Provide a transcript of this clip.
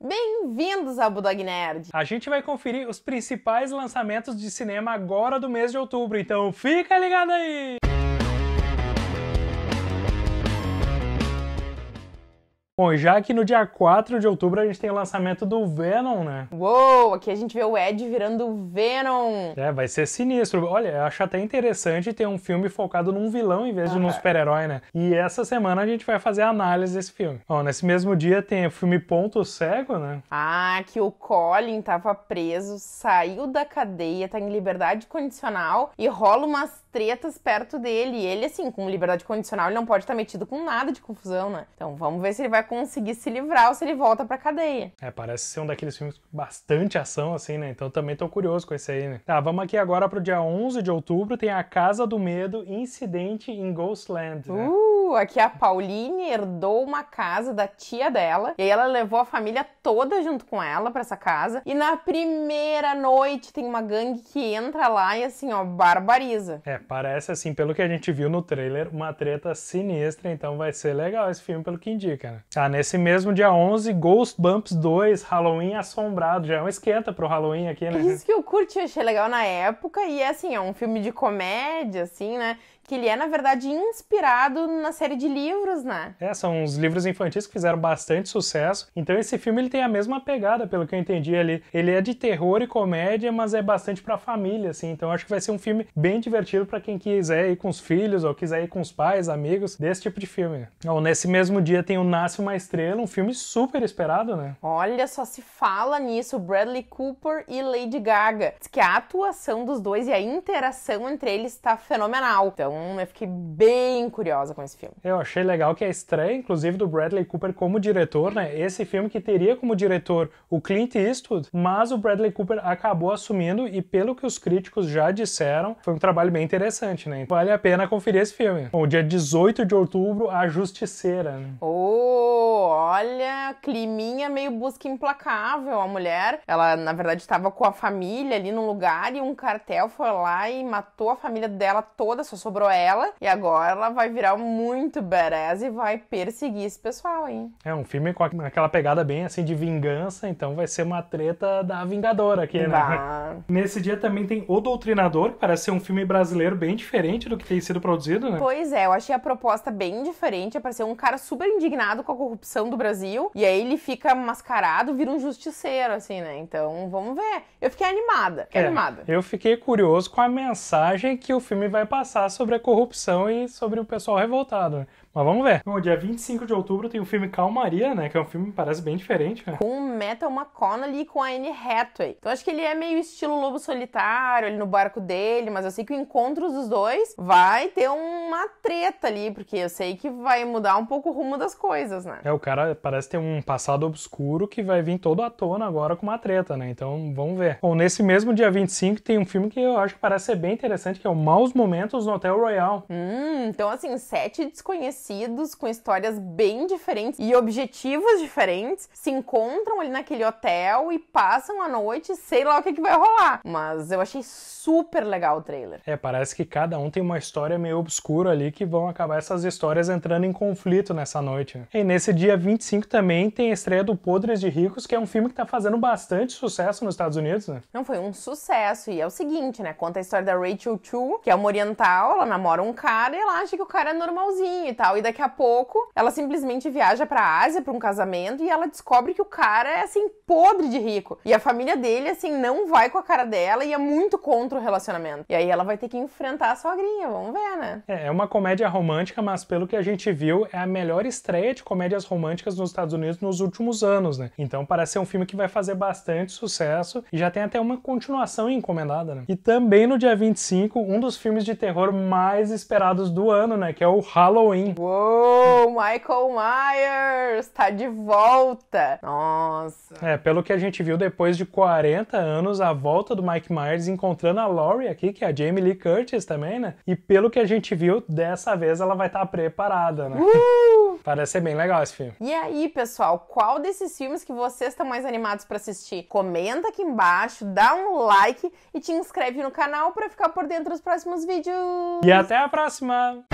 Bem-vindos ao Budog Nerd! A gente vai conferir os principais lançamentos de cinema agora do mês de outubro, então fica ligado aí! Bom, já que no dia 4 de outubro a gente tem o lançamento do Venom, né? Uou, aqui a gente vê o Ed virando o Venom. É, vai ser sinistro. Olha, eu acho até interessante ter um filme focado num vilão em vez de ah, num super-herói, né? E essa semana a gente vai fazer a análise desse filme. Bom, nesse mesmo dia tem o filme Ponto Cego, né? Ah, que o Colin tava preso, saiu da cadeia, tá em liberdade condicional e rola umas tretas perto dele. E ele, assim, com liberdade condicional, ele não pode estar tá metido com nada de confusão, né? Então vamos ver se ele vai conseguir se livrar ou se ele volta pra cadeia. É, parece ser um daqueles filmes com bastante ação, assim, né? Então também tô curioso com esse aí, né? Tá, vamos aqui agora pro dia 11 de outubro, tem A Casa do Medo, Incidente em Ghostland, né? Uh, aqui a Pauline herdou uma casa da tia dela, e aí ela levou a família toda junto com ela para essa casa, e na primeira noite tem uma gangue que entra lá e assim, ó, barbariza. É, parece assim, pelo que a gente viu no trailer, uma treta sinistra, então vai ser legal esse filme pelo que indica, né? Tá, nesse mesmo dia 11, Ghostbumps 2, Halloween Assombrado. Já é um esquenta pro Halloween aqui, né? Isso que eu curti, achei legal na época. E, é, assim, é um filme de comédia, assim, né? Que ele é, na verdade, inspirado na série de livros, né? É, são uns livros infantis que fizeram bastante sucesso. Então esse filme ele tem a mesma pegada, pelo que eu entendi ali. Ele é de terror e comédia, mas é bastante pra família, assim. Então acho que vai ser um filme bem divertido para quem quiser ir com os filhos ou quiser ir com os pais, amigos, desse tipo de filme. Ou nesse mesmo dia tem o Nasce Uma Estrela, um filme super esperado, né? Olha, só se fala nisso. Bradley Cooper e Lady Gaga. Diz que a atuação dos dois e a interação entre eles tá fenomenal. Então então, eu fiquei bem curiosa com esse filme. Eu achei legal que a estreia, inclusive, do Bradley Cooper como diretor, né? Esse filme que teria como diretor o Clint Eastwood, mas o Bradley Cooper acabou assumindo e, pelo que os críticos já disseram, foi um trabalho bem interessante, né? Vale a pena conferir esse filme. Bom, dia 18 de outubro, A Justiceira. Né? Oh! olha, climinha meio busca implacável. A mulher, ela na verdade estava com a família ali num lugar e um cartel foi lá e matou a família dela toda, só sobrou ela. E agora ela vai virar muito badass e vai perseguir esse pessoal hein? É um filme com aquela pegada bem assim de vingança, então vai ser uma treta da Vingadora aqui, né? Bah. Nesse dia também tem O Doutrinador, que parece ser um filme brasileiro bem diferente do que tem sido produzido, né? Pois é, eu achei a proposta bem diferente, Apareceu para ser um cara super indignado com a corrupção do Brasil. E aí ele fica mascarado, vira um justiceiro, assim, né? Então, vamos ver. Eu fiquei animada. Fiquei é, animada. Eu fiquei curioso com a mensagem que o filme vai passar sobre a corrupção e sobre o pessoal revoltado. Né? Mas vamos ver. Bom, dia 25 de outubro tem o filme Calmaria, né? Que é um filme que parece bem diferente, né? Com o Metal McConnell e com a Anne Hathaway. Então acho que ele é meio estilo lobo solitário, ele no barco dele, mas eu sei que o encontro dos dois vai ter uma treta ali, porque eu sei que vai mudar um pouco o rumo das coisas, né? É, o cara parece ter um passado obscuro que vai vir todo à tona agora com uma treta, né? Então vamos ver. Bom, nesse mesmo dia 25 tem um filme que eu acho que parece ser bem interessante, que é o Maus Momentos no Hotel Royal. Hum, então assim, sete desconhecidos parecidos, com histórias bem diferentes e objetivos diferentes, se encontram ali naquele hotel e passam a noite, sei lá o que, que vai rolar. Mas eu achei super legal o trailer. É, parece que cada um tem uma história meio obscura ali que vão acabar essas histórias entrando em conflito nessa noite. Né? E nesse dia 25 também tem a estreia do Podres de Ricos, que é um filme que tá fazendo bastante sucesso nos Estados Unidos, né? Não, foi um sucesso. E é o seguinte, né? Conta a história da Rachel Chu, que é uma oriental, ela namora um cara e ela acha que o cara é normalzinho e tal. E daqui a pouco ela simplesmente viaja para a Ásia para um casamento e ela descobre que o cara é assim podre de rico. E a família dele assim não vai com a cara dela e é muito contra o relacionamento. E aí ela vai ter que enfrentar a sogrinha, vamos ver, né? É, é uma comédia romântica, mas pelo que a gente viu, é a melhor estreia de comédias românticas nos Estados Unidos nos últimos anos, né? Então parece ser um filme que vai fazer bastante sucesso e já tem até uma continuação encomendada, né? E também no dia 25, um dos filmes de terror mais esperados do ano, né? Que é o Halloween. Uou, Michael Myers tá de volta. Nossa. É, pelo que a gente viu depois de 40 anos, a volta do Mike Myers encontrando a Laurie aqui, que é a Jamie Lee Curtis também, né? E pelo que a gente viu, dessa vez ela vai estar tá preparada, né? Uh! Parece ser bem legal esse filme. E aí, pessoal, qual desses filmes que vocês estão mais animados para assistir? Comenta aqui embaixo, dá um like e te inscreve no canal para ficar por dentro dos próximos vídeos. E até a próxima!